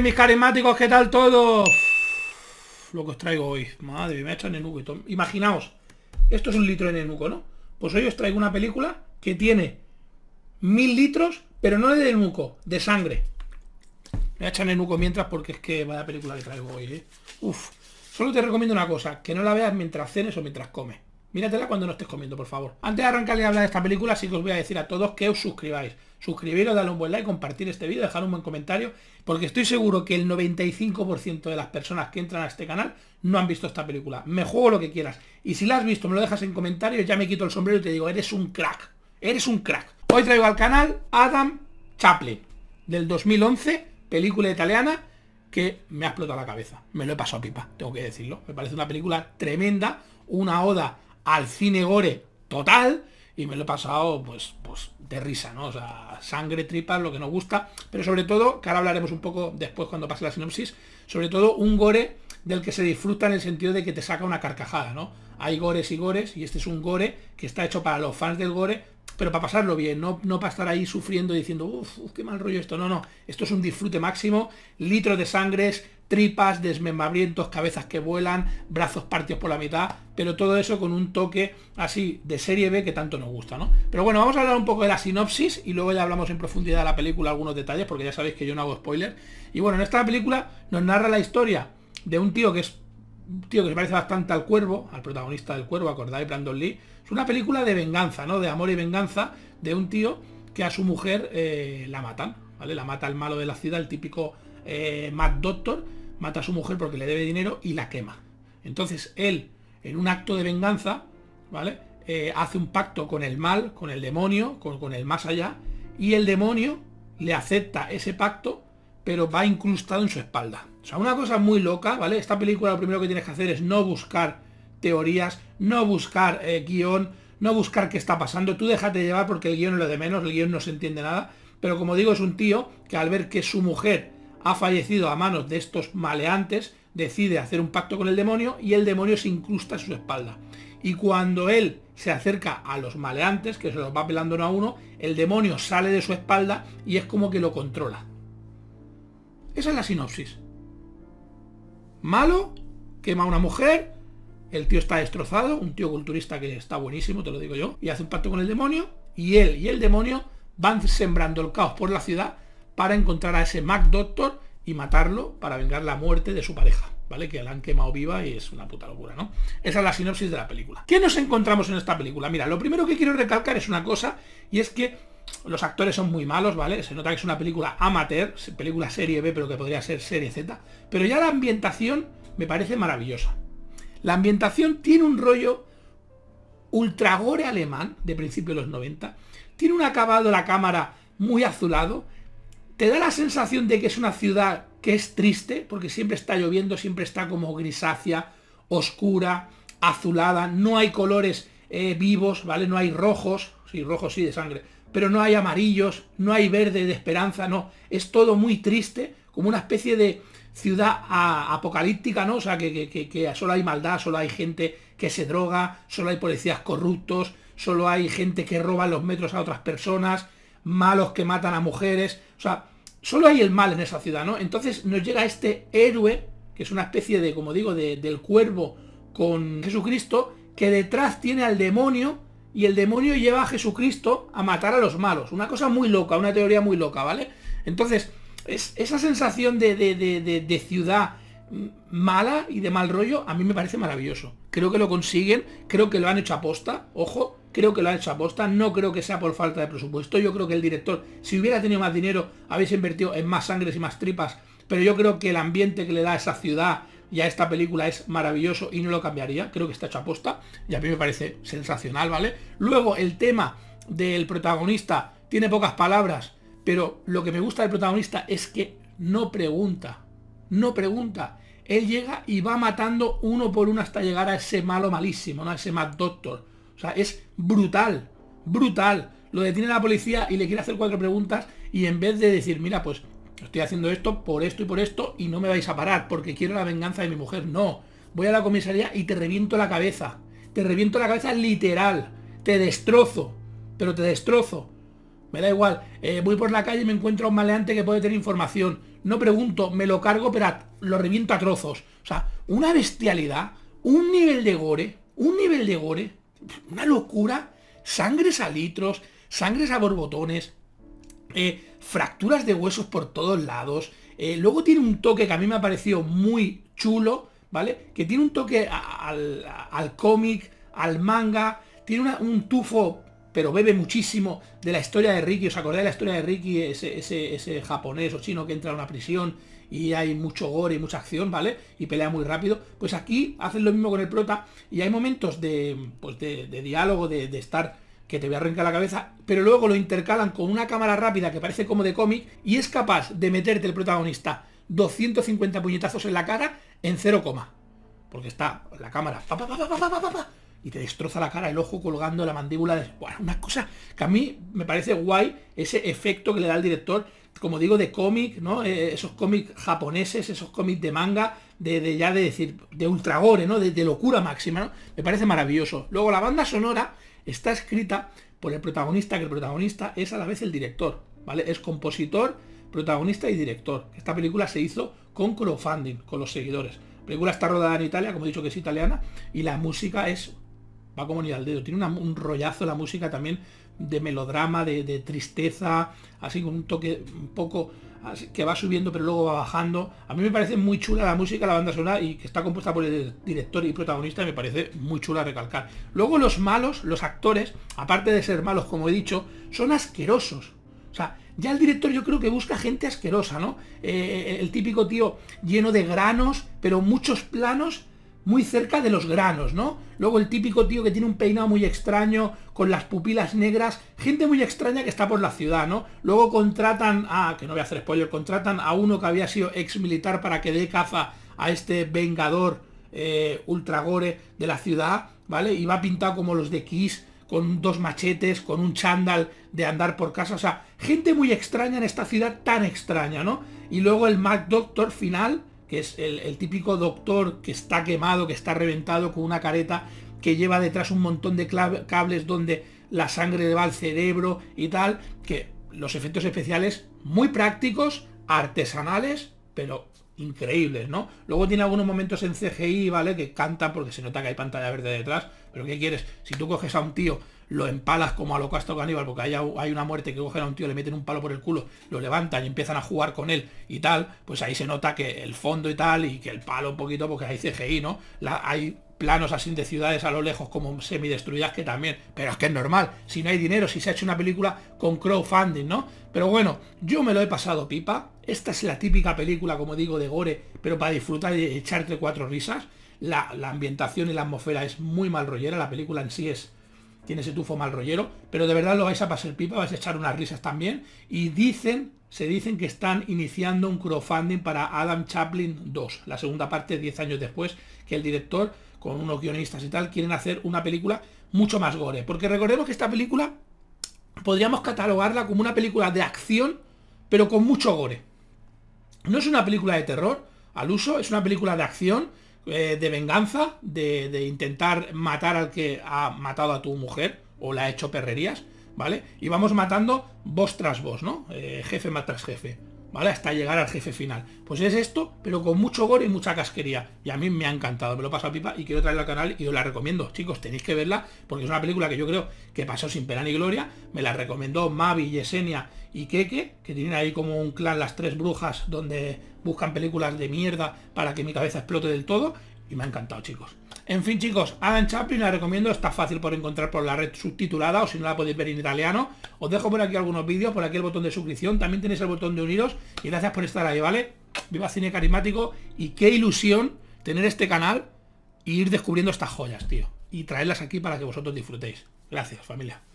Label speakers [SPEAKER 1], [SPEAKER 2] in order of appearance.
[SPEAKER 1] mis carismáticos? ¿Qué tal todo? lo que os traigo hoy. Madre me echan Nenuco y Imaginaos, esto es un litro de Nenuco, ¿no? Pues hoy os traigo una película que tiene mil litros, pero no de Nenuco, de sangre. Me echan Nenuco mientras porque es que vaya película que traigo hoy, ¿eh? Uf. Solo te recomiendo una cosa, que no la veas mientras cenes o mientras comes. Míratela cuando no estés comiendo, por favor. Antes de arrancar y hablar de esta película, sí que os voy a decir a todos que os suscribáis. Suscribiros, darle un buen like, compartir este vídeo, dejar un buen comentario, porque estoy seguro que el 95% de las personas que entran a este canal no han visto esta película. Me juego lo que quieras. Y si la has visto, me lo dejas en comentarios, ya me quito el sombrero y te digo, eres un crack. Eres un crack. Hoy traigo al canal Adam Chaplin, del 2011, película italiana que me ha explotado la cabeza. Me lo he pasado pipa, tengo que decirlo. Me parece una película tremenda, una oda al cine gore total y me lo he pasado pues, pues de risa, ¿no? O sea, sangre, tripas, lo que nos gusta, pero sobre todo, que ahora hablaremos un poco después cuando pase la sinopsis, sobre todo un gore del que se disfruta en el sentido de que te saca una carcajada, ¿no? Hay gores y gores y este es un gore que está hecho para los fans del gore, pero para pasarlo bien, no, para estar ahí sufriendo y diciendo, uff, qué mal rollo esto. No, no, esto es un disfrute máximo, litros de sangres, tripas, desmembramientos, cabezas que vuelan, brazos partidos por la mitad, pero todo eso con un toque así de serie B que tanto nos gusta, ¿no? Pero bueno, vamos a hablar un poco de la sinopsis y luego ya hablamos en profundidad de la película, algunos detalles, porque ya sabéis que yo no hago spoilers. Y bueno, en esta película nos narra la historia de un tío que es un tío que se parece bastante al cuervo, al protagonista del cuervo, acordáis, Brandon Lee. Es una película de venganza, ¿no? De amor y venganza de un tío que a su mujer eh, la matan, ¿vale? La mata el malo de la ciudad, el típico eh, Mad Doctor, mata a su mujer porque le debe dinero y la quema. Entonces él, en un acto de venganza, ¿vale? Eh, hace un pacto con el mal, con el demonio, con el más allá, y el demonio le acepta ese pacto, pero va incrustado en su espalda. O sea, una cosa muy loca, ¿vale? Esta película lo primero que tienes que hacer es no buscar teorías, no buscar eh, guión, no buscar qué está pasando. Tú déjate llevar porque el guión es lo de menos, el guión no se entiende nada. Pero como digo, es un tío que al ver que su mujer ha fallecido a manos de estos maleantes, decide hacer un pacto con el demonio y el demonio se incrusta en su espalda. Y cuando él se acerca a los maleantes, que se los va pelando uno a uno, el demonio sale de su espalda y es como que lo controla. Esa es la sinopsis malo, quema a una mujer, el tío está destrozado, un tío culturista que está buenísimo, te lo digo yo, y hace un pacto con el demonio, y él y el demonio van sembrando el caos por la ciudad para encontrar a ese Mac Doctor y matarlo para vengar la muerte de su pareja, ¿vale? Que la han quemado viva y es una puta locura, ¿no? Esa es la sinopsis de la película. ¿Qué nos encontramos en esta película? Mira, lo primero que quiero recalcar es una cosa, y es que los actores son muy malos, ¿vale? Se nota que es una película amateur, película serie B, pero que podría ser serie Z. Pero ya la ambientación me parece maravillosa. La ambientación tiene un rollo ultragore alemán de principios de los 90. Tiene un acabado de la cámara muy azulado. Te da la sensación de que es una ciudad que es triste, porque siempre está lloviendo, siempre está como grisácea, oscura, azulada, no hay colores eh, vivos, ¿vale? No hay rojos, sí, rojos sí de sangre, pero no hay amarillos, no hay verde de esperanza, no. Es todo muy triste, como una especie de ciudad apocalíptica, ¿no? O sea, que, solo hay maldad, solo hay gente que se droga, solo hay policías corruptos, solo hay gente que roba los metros a otras personas, malos que matan a mujeres, o sea, solo hay el mal en esa ciudad, ¿no? Entonces nos llega este héroe, que es una especie de, como digo, del cuervo con Jesucristo, que detrás tiene al demonio, y el demonio lleva a Jesucristo a matar a los malos. Una cosa muy loca, una teoría muy loca, ¿vale? Entonces, es, esa sensación de, ciudad mala y de mal rollo, a mí me parece maravilloso. Creo que lo consiguen, creo que lo han hecho aposta, ojo, creo que lo han hecho aposta, no creo que sea por falta de presupuesto, yo creo que el director, si hubiera tenido más dinero, habéis invertido en más sangres y más tripas, pero yo creo que el ambiente que le da a esa ciudad, ya esta película es maravilloso y no lo cambiaría, creo que está hecho posta y a mí me parece sensacional, ¿vale? Luego el tema del protagonista tiene pocas palabras, pero lo que me gusta del protagonista es que no pregunta, no pregunta. Él llega y va matando uno por uno hasta llegar a ese malo malísimo, ¿no? A ese Mad Doctor. O sea, es brutal, brutal. Lo detiene la policía y le quiere hacer cuatro preguntas y en vez de decir, mira, pues estoy haciendo esto por esto y por esto y no me vais a parar porque quiero la venganza de mi mujer. No, voy a la comisaría y te reviento la cabeza. Te reviento la cabeza literal. Te destrozo. Pero te destrozo. Me da igual. Eh, voy por la calle y me encuentro a un maleante que puede tener información. No pregunto, me lo cargo, pero lo reviento a trozos. O sea, una bestialidad, un nivel de gore, un nivel de gore, una locura. Sangres a litros, sangres a borbotones. Eh, fracturas de huesos por todos lados. Eh, luego tiene un toque que a mí me ha parecido muy chulo, ¿vale? Que tiene un toque al, cómic, al manga, tiene un tufo, pero bebe muchísimo de la historia de Ricky. ¿Os acordáis de la historia de Ricky, ese, ese, japonés o chino que entra a una prisión y hay mucho gore y mucha acción, ¿vale? Y pelea muy rápido. Pues aquí hacen lo mismo con el prota y hay momentos de, pues diálogo, de, de, estar que te voy a arrancar la cabeza, pero luego lo intercalan con una cámara rápida que parece como de cómic y es capaz de meterte el protagonista 250 puñetazos en la cara en 0, porque está la cámara y te destroza la cara, el ojo colgando la mandíbula. De... Bueno, una cosa que a mí me parece guay ese efecto que le da el director, como digo, de cómic, ¿no? Eh, eh, esos cómics japoneses, esos cómics de manga, de, ya de decir, de ultragore, ¿no? De, de locura máxima, ¿no? Me parece maravilloso. Luego la banda sonora está escrita por el protagonista, que el protagonista es a la vez el director, ¿vale? Es compositor, protagonista y director. Esta película se hizo con crowdfunding, con los seguidores. La película está rodada en Italia, como he dicho que es italiana, y la música es va como ni al dedo. Tiene un rollazo la música también de melodrama, de, tristeza, así con un toque un poco que va subiendo pero luego va bajando. A mí me parece muy chula la música, la banda sonora y que está compuesta por el director y protagonista, me parece muy chula recalcar. Luego los malos, los actores, aparte de ser malos como he dicho, son asquerosos. O sea, ya el director yo creo que busca gente asquerosa, ¿no? Eh, el típico tío lleno de granos, pero muchos planos muy cerca de los granos, ¿no? Luego el típico tío que tiene un peinado muy extraño, con las pupilas negras, gente muy extraña que está por la ciudad, ¿no? Luego contratan a, que no voy a hacer spoiler, contratan a uno que había sido ex militar para que dé caza a este vengador eh, ultragore de la ciudad, ¿vale? Y va pintado como los de Kiss, con dos machetes, con un chándal de andar por casa, o sea, gente muy extraña en esta ciudad tan extraña, ¿no? Y luego el Mac Doctor final, que es el, típico doctor que está quemado, que está reventado con una careta, que lleva detrás un montón de cables donde la sangre le va al cerebro y tal, que los efectos especiales muy prácticos, artesanales, pero increíbles, ¿no? Luego tiene algunos momentos en CGI, ¿vale? Que cantan porque se nota que hay pantalla verde detrás, pero ¿qué quieres? Si tú coges a un tío, lo empalas como a lo casto Caníbal, porque hay, hay una muerte que cogen a un tío, le meten un palo por el culo, lo levantan y empiezan a jugar con él y tal, pues ahí se nota que el fondo y tal, y que el palo un poquito, porque hay CGI, ¿no? La, hay planos así de ciudades a lo lejos como semidestruidas que también, pero es que es normal, si no hay dinero, si se ha hecho una película con crowdfunding, ¿no? Pero bueno, yo me lo he pasado pipa, esta es la típica película, como digo, de gore, pero para disfrutar y echarte cuatro risas, la, ambientación y la atmósfera es muy mal rollera, la película en sí es tiene ese tufo mal rollero, pero de verdad lo vais a pasar pipa, vais a echar unas risas también. Y dicen, se dicen que están iniciando un crowdfunding para Adam Chaplin 2, la segunda parte 10 años después que el director con unos guionistas y tal, quieren hacer una película mucho más gore. Porque recordemos que esta película podríamos catalogarla como una película de acción, pero con mucho gore. No es una película de terror al uso, es una película de acción, eh, de venganza, de, intentar matar al que ha matado a tu mujer o la ha hecho perrerías, ¿vale? Y vamos matando vos tras voz, ¿no? Eh, jefe más tras jefe. ¿vale? Hasta llegar al jefe final. Pues es esto, pero con mucho gore y mucha casquería. Y a mí me ha encantado, me lo paso a pipa y quiero traerlo al canal y os la recomiendo. Chicos, tenéis que verla porque es una película que yo creo que pasó sin pena ni gloria. Me la recomendó Mavi, Yesenia y Keke, que tienen ahí como un clan las tres brujas donde buscan películas de mierda para que mi cabeza explote del todo. Y me ha encantado, chicos. En fin, chicos, Alan Chaplin la recomiendo, está fácil por encontrar por la red subtitulada o si no la podéis ver en italiano. Os dejo por aquí algunos vídeos, por aquí el botón de suscripción, también tenéis el botón de uniros y gracias por estar ahí, ¿vale? Viva Cine Carismático y qué ilusión tener este canal e ir descubriendo estas joyas, tío. Y traerlas aquí para que vosotros disfrutéis. Gracias, familia.